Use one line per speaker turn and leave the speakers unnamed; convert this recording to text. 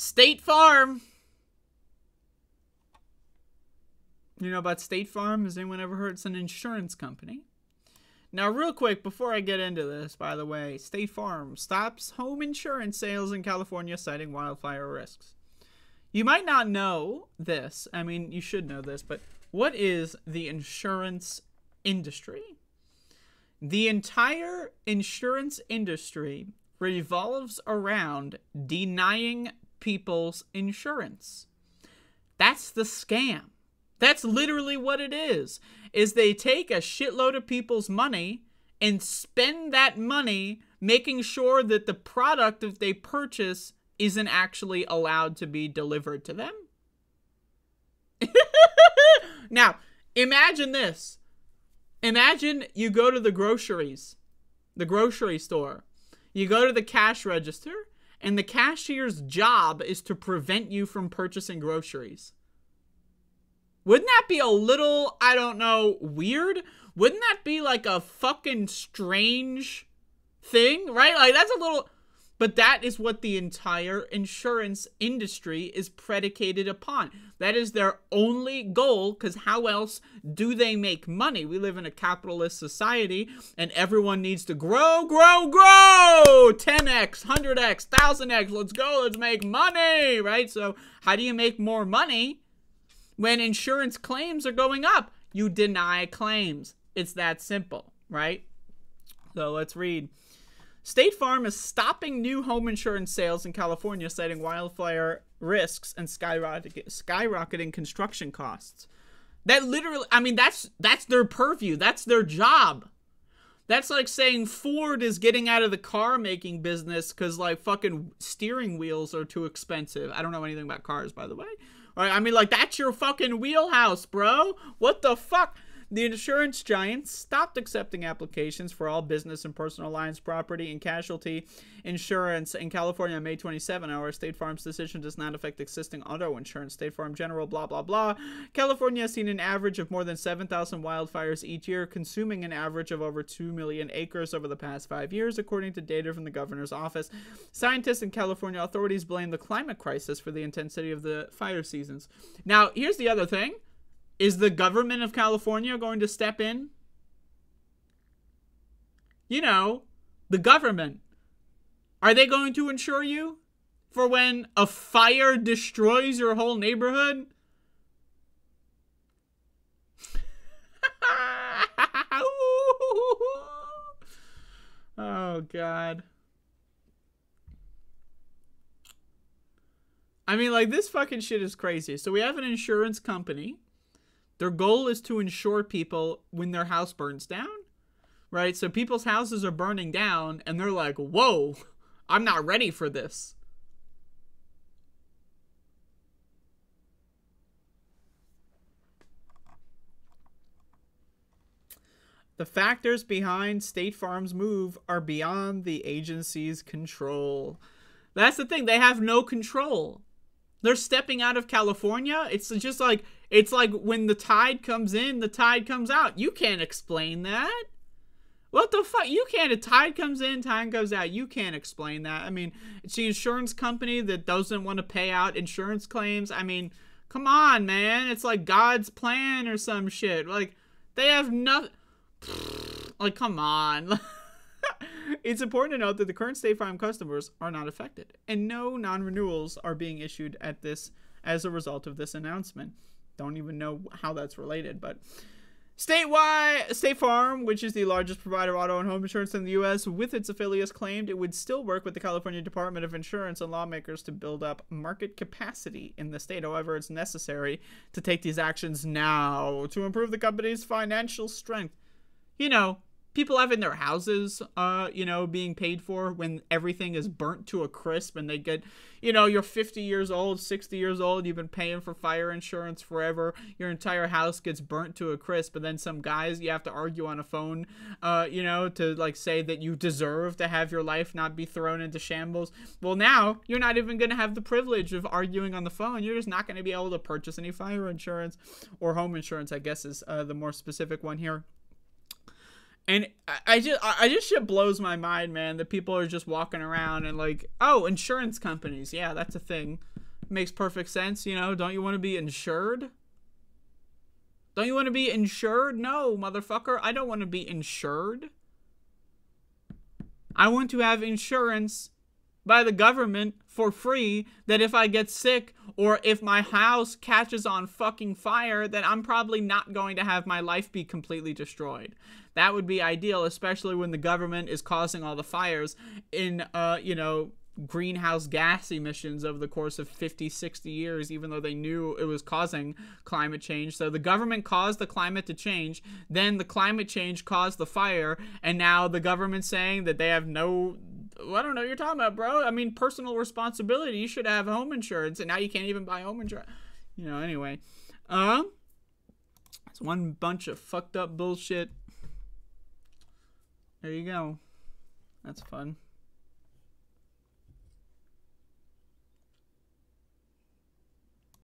State Farm. You know about State Farm? Has anyone ever heard it's an insurance company? Now, real quick, before I get into this, by the way, State Farm stops home insurance sales in California, citing wildfire risks. You might not know this. I mean, you should know this, but what is the insurance industry? The entire insurance industry revolves around denying people's insurance. That's the scam. That's literally what it is. Is they take a shitload of people's money and spend that money making sure that the product that they purchase isn't actually allowed to be delivered to them. now, imagine this. Imagine you go to the groceries, the grocery store. You go to the cash register and the cashier's job is to prevent you from purchasing groceries. Wouldn't that be a little, I don't know, weird? Wouldn't that be like a fucking strange thing, right? Like that's a little but that is what the entire insurance industry is predicated upon. That is their only goal, because how else do they make money? We live in a capitalist society, and everyone needs to grow, grow, grow! 10x, 100x, 1000x, let's go, let's make money, right? So, how do you make more money when insurance claims are going up? You deny claims. It's that simple, right? So, let's read. State Farm is stopping new home insurance sales in California, citing wildfire risks and skyrocketing, construction costs. That literally, I mean, that's that's their purview. That's their job. That's like saying Ford is getting out of the car making business because like fucking steering wheels are too expensive. I don't know anything about cars, by the way. All right, I mean, like that's your fucking wheelhouse, bro. What the fuck? The insurance giants stopped accepting applications for all business and personal lines, property, and casualty insurance in California on May 27. Our State Farm's decision does not affect existing auto insurance. State Farm General, blah, blah, blah. California has seen an average of more than 7,000 wildfires each year, consuming an average of over 2 million acres over the past five years, according to data from the governor's office. Scientists and California authorities blame the climate crisis for the intensity of the fire seasons. Now, here's the other thing is the government of California going to step in? You know, the government. Are they going to insure you for when a fire destroys your whole neighborhood? oh, God. I mean, like, this fucking shit is crazy. So we have an insurance company their goal is to insure people when their house burns down, right? So people's houses are burning down and they're like, whoa, I'm not ready for this. The factors behind State Farm's move are beyond the agency's control. That's the thing, they have no control. They're stepping out of California. It's just like it's like when the tide comes in, the tide comes out. You can't explain that. What the fuck? You can't. A tide comes in, tide goes out. You can't explain that. I mean, it's the insurance company that doesn't want to pay out insurance claims. I mean, come on, man. It's like God's plan or some shit. Like, they have nothing. Like, come on. it's important to note that the current State Farm customers are not affected, and no non renewals are being issued at this as a result of this announcement don't even know how that's related, but Statewide, State Farm, which is the largest provider of auto and home insurance in the U.S., with its affiliates, claimed it would still work with the California Department of Insurance and lawmakers to build up market capacity in the state. However, it's necessary to take these actions now to improve the company's financial strength. You know, people have in their houses, uh, you know, being paid for when everything is burnt to a crisp and they get, you know, you're 50 years old, 60 years old, you've been paying for fire insurance forever, your entire house gets burnt to a crisp, and then some guys you have to argue on a phone, uh, you know, to like say that you deserve to have your life not be thrown into shambles. Well, now you're not even going to have the privilege of arguing on the phone. You're just not going to be able to purchase any fire insurance or home insurance, I guess is uh, the more specific one here and I, just I just shit blows my mind, man. That people are just walking around and like, oh, insurance companies, yeah, that's a thing. Makes perfect sense, you know. Don't you want to be insured? Don't you want to be insured? No, motherfucker, I don't want to be insured. I want to have insurance by the government for free that if I get sick or if my house catches on fucking fire, then I'm probably not going to have my life be completely destroyed. That would be ideal, especially when the government is causing all the fires in, uh, you know, greenhouse gas emissions over the course of 50, 60 years, even though they knew it was causing climate change. So the government caused the climate to change, then the climate change caused the fire, and now the government's saying that they have no I don't know what you're talking about, bro. I mean, personal responsibility. You should have home insurance, and now you can't even buy home insurance. You know, anyway. Um, it's one bunch of fucked up bullshit. There you go. That's fun.